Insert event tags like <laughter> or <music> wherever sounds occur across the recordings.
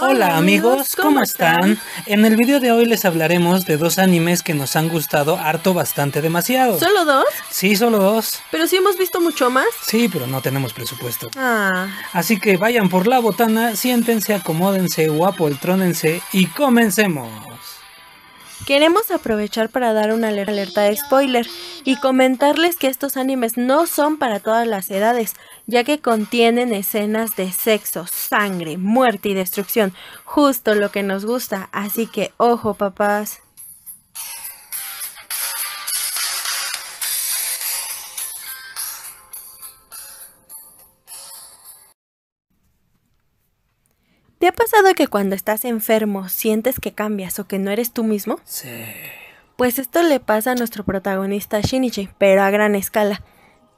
Hola amigos, ¿cómo están? En el video de hoy les hablaremos de dos animes que nos han gustado harto bastante demasiado. ¿Solo dos? Sí, solo dos. Pero si hemos visto mucho más. Sí, pero no tenemos presupuesto. Ah. Así que vayan por la botana, siéntense, acomódense o apoltrónense y comencemos. Queremos aprovechar para dar una alerta de spoiler y comentarles que estos animes no son para todas las edades, ya que contienen escenas de sexo, sangre, muerte y destrucción, justo lo que nos gusta, así que ojo papás. ¿Te ha pasado que cuando estás enfermo sientes que cambias o que no eres tú mismo? Sí. Pues esto le pasa a nuestro protagonista Shinichi, pero a gran escala,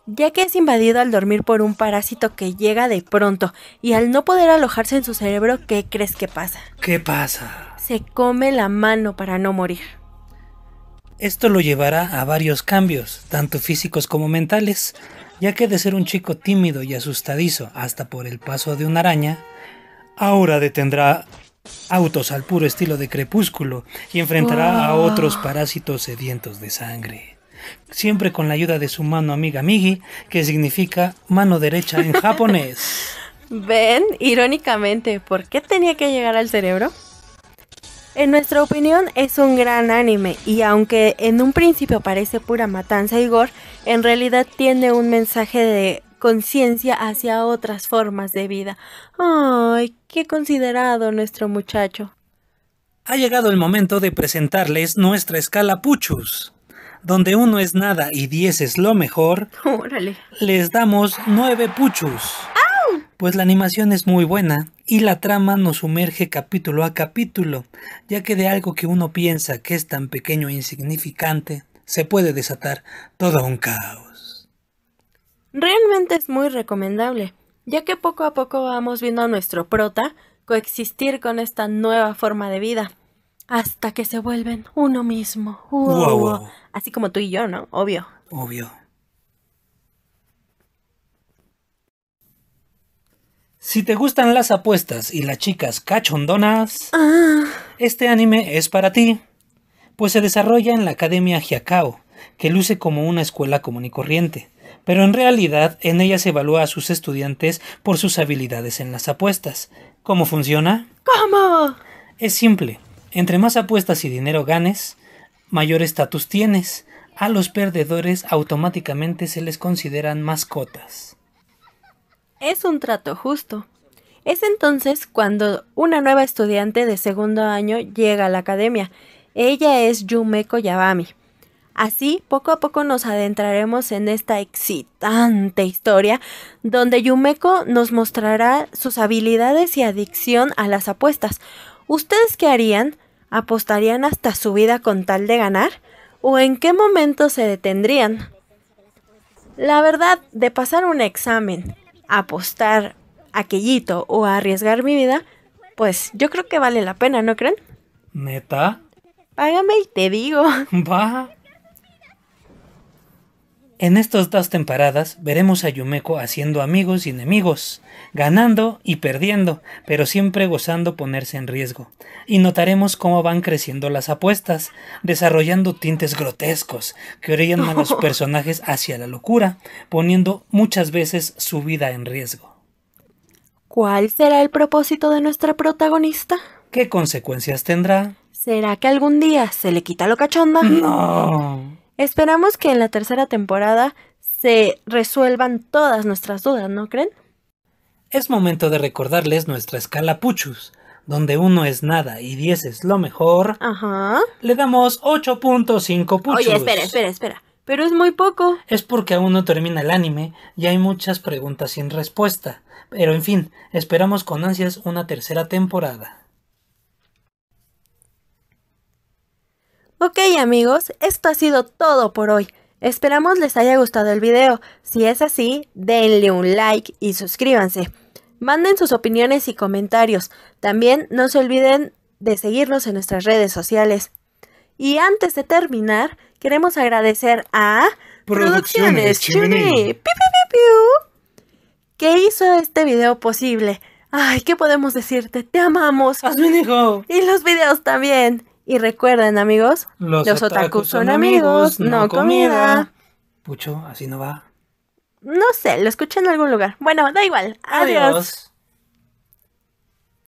ya que es invadido al dormir por un parásito que llega de pronto y al no poder alojarse en su cerebro, ¿qué crees que pasa? ¿Qué pasa? Se come la mano para no morir. Esto lo llevará a varios cambios, tanto físicos como mentales, ya que de ser un chico tímido y asustadizo hasta por el paso de una araña, ahora detendrá autos al puro estilo de crepúsculo y enfrentará a otros parásitos sedientos de sangre. Siempre con la ayuda de su mano amiga Migi, que significa mano derecha en <laughs> japonés. Ven, irónicamente, ¿por qué tenía que llegar al cerebro? En nuestra opinión es un gran anime y aunque en un principio parece pura matanza y gore, en realidad tiene un mensaje de conciencia hacia otras formas de vida. ¡Ay, qué considerado nuestro muchacho! Ha llegado el momento de presentarles nuestra escala Puchus, donde uno es nada y diez es lo mejor. ¡Órale! Les damos nueve Puchus. ¡Au! Pues la animación es muy buena y la trama nos sumerge capítulo a capítulo, ya que de algo que uno piensa que es tan pequeño e insignificante, se puede desatar todo un caos. Realmente es muy recomendable, ya que poco a poco vamos viendo a nuestro prota coexistir con esta nueva forma de vida, hasta que se vuelven uno mismo. Así como tú y yo, ¿no? Obvio. Obvio. Si te gustan las apuestas y las chicas cachondonas, ah. este anime es para ti, pues se desarrolla en la Academia Hyakao, que luce como una escuela común y corriente pero en realidad en ella se evalúa a sus estudiantes por sus habilidades en las apuestas. ¿Cómo funciona? ¿Cómo? Es simple. Entre más apuestas y dinero ganes, mayor estatus tienes. A los perdedores automáticamente se les consideran mascotas. Es un trato justo. Es entonces cuando una nueva estudiante de segundo año llega a la academia. Ella es Yumeko Yabami. Así, poco a poco nos adentraremos en esta excitante historia donde Yumeko nos mostrará sus habilidades y adicción a las apuestas. ¿Ustedes qué harían? ¿Apostarían hasta su vida con tal de ganar? ¿O en qué momento se detendrían? La verdad, de pasar un examen, apostar aquellito o arriesgar mi vida, pues yo creo que vale la pena, ¿no creen? ¿Neta? Págame y te digo. <laughs> Va. En estas dos temporadas veremos a Yumeko haciendo amigos y enemigos, ganando y perdiendo, pero siempre gozando ponerse en riesgo. Y notaremos cómo van creciendo las apuestas, desarrollando tintes grotescos que orillan a los <laughs> personajes hacia la locura, poniendo muchas veces su vida en riesgo. ¿Cuál será el propósito de nuestra protagonista? ¿Qué consecuencias tendrá? ¿Será que algún día se le quita lo cachonda? No. Esperamos que en la tercera temporada se resuelvan todas nuestras dudas, ¿no creen? Es momento de recordarles nuestra escala Puchus, donde uno es nada y 10 es lo mejor. Ajá. Le damos 8.5 Puchus. Oye, espera, espera, espera. Pero es muy poco. Es porque aún no termina el anime y hay muchas preguntas sin respuesta. Pero en fin, esperamos con ansias una tercera temporada. Ok amigos, esto ha sido todo por hoy. Esperamos les haya gustado el video. Si es así, denle un like y suscríbanse. Manden sus opiniones y comentarios. También no se olviden de seguirnos en nuestras redes sociales. Y antes de terminar, queremos agradecer a Producciones, piu! piu que hizo este video posible. Ay, ¿qué podemos decirte? Te amamos. Hazme Y los videos también. Y recuerden, amigos, los, los otakus, son amigos, no, comida. Pucho, así no va. No sé, lo escuché en algún lugar. Bueno, da igual. Adiós.